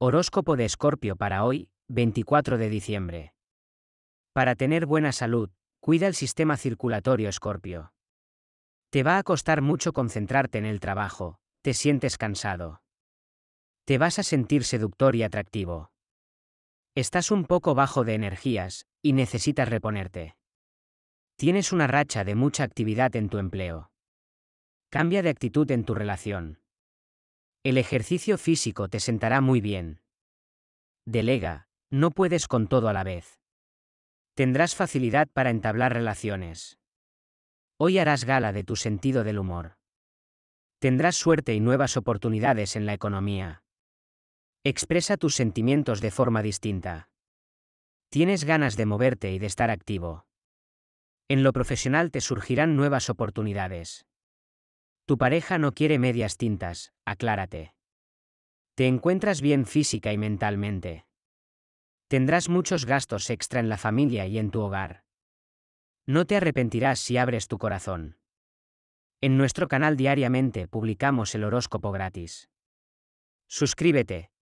Horóscopo de Escorpio para hoy, 24 de diciembre. Para tener buena salud, cuida el sistema circulatorio Escorpio. Te va a costar mucho concentrarte en el trabajo, te sientes cansado. Te vas a sentir seductor y atractivo. Estás un poco bajo de energías y necesitas reponerte. Tienes una racha de mucha actividad en tu empleo. Cambia de actitud en tu relación. El ejercicio físico te sentará muy bien. Delega, no puedes con todo a la vez. Tendrás facilidad para entablar relaciones. Hoy harás gala de tu sentido del humor. Tendrás suerte y nuevas oportunidades en la economía. Expresa tus sentimientos de forma distinta. Tienes ganas de moverte y de estar activo. En lo profesional te surgirán nuevas oportunidades. Tu pareja no quiere medias tintas, aclárate. Te encuentras bien física y mentalmente. Tendrás muchos gastos extra en la familia y en tu hogar. No te arrepentirás si abres tu corazón. En nuestro canal diariamente publicamos el horóscopo gratis. Suscríbete,